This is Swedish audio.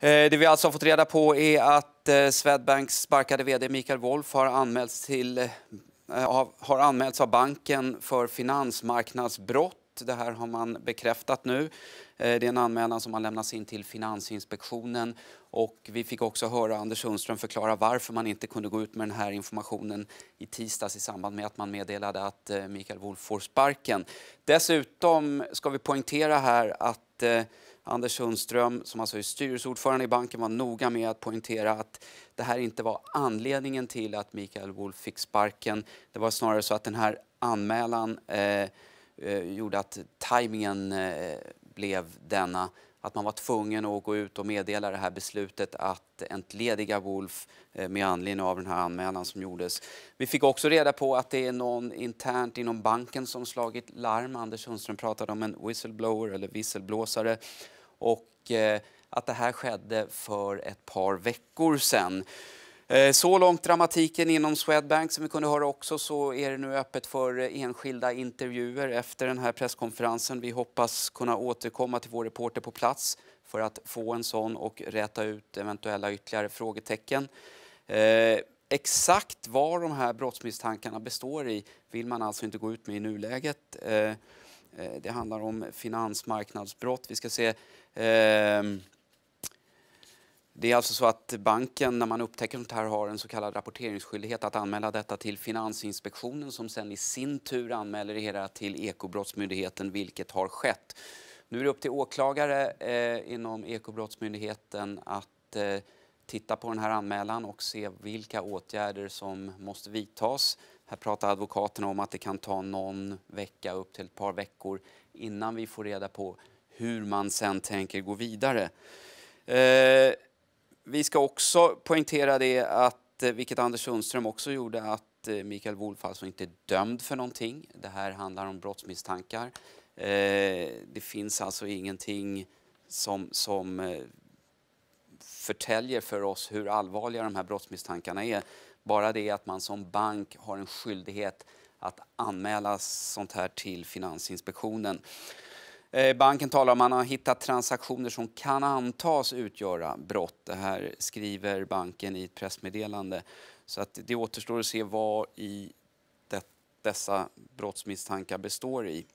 Eh, det vi alltså har fått reda på är att eh, Swedbanks sparkade vd Mikael Wolf har anmälts, till, eh, har anmälts av banken för finansmarknadsbrott. Det här har man bekräftat nu. Det är en anmälan som har lämnats in till Finansinspektionen. Och vi fick också höra Anders Sundström förklara varför man inte kunde gå ut med den här informationen i tisdags i samband med att man meddelade att Mikael Wolf får sparken. Dessutom ska vi poängtera här att Anders Sundström, som alltså är styrelseordförande i banken, var noga med att poängtera att det här inte var anledningen till att Mikael Wolf fick sparken. Det var snarare så att den här anmälan eh, eh gjorde att tajmingen eh, blev denna att man var tvungen att gå ut och meddela det här beslutet att entlediga Wolf eh, med anledning av den här anmälan som gjordes. Vi fick också reda på att det är någon internt inom banken som slagit larm. Anders Sundström pratade om en whistleblower eller visselblåsare och eh, att det här skedde för ett par veckor sedan. Eh, så långt dramatiken inom Swedbank. Som vi kunde höra också så är det nu öppet för enskilda intervjuer efter den här presskonferensen. Vi hoppas kunna återkomma till vår reporter på plats för att få en sån och räta ut eventuella ytterligare frågetecken. Eh, exakt vad de här brottsmisstankarna består i vill man alltså inte gå ut med i nuläget. Eh, Eh, det handlar om finansmarknadsbrott. Vi ska se... Ehm, det är alltså så att banken när man upptäcker sånt här har en så kallad rapporteringsskyldighet att anmäla detta till Finansinspektionen som sen i sin tur anmäler det hela till Ekobrottsmyndigheten, vilket har skett. Nu är det upp till åklagare eh, inom Ekobrottsmyndigheten att eh, titta på den här anmälan och se vilka åtgärder som måste vidtas. Här pratar advokaterna om att det kan ta någon vecka upp till ett par veckor innan vi får reda på hur man sen tänker gå vidare. Eh, vi ska också poängtera det att, eh, vilket Anders Sundström också gjorde, att eh, Mikael Wolf alltså inte är dömd för någonting. Det här handlar om brottsmisstankar. Eh, det finns alltså ingenting som, som eh, förtäljer för oss hur allvarliga de här brottsmisstankarna är. Bara det att man som bank har en skyldighet att anmäla sånt här till Finansinspektionen. Eh, banken talar om att man har hittat transaktioner som kan antas utgöra brott. Det här skriver banken i ett pressmeddelande. Så att det återstår att se vad i dessa brottsmisstankar består i.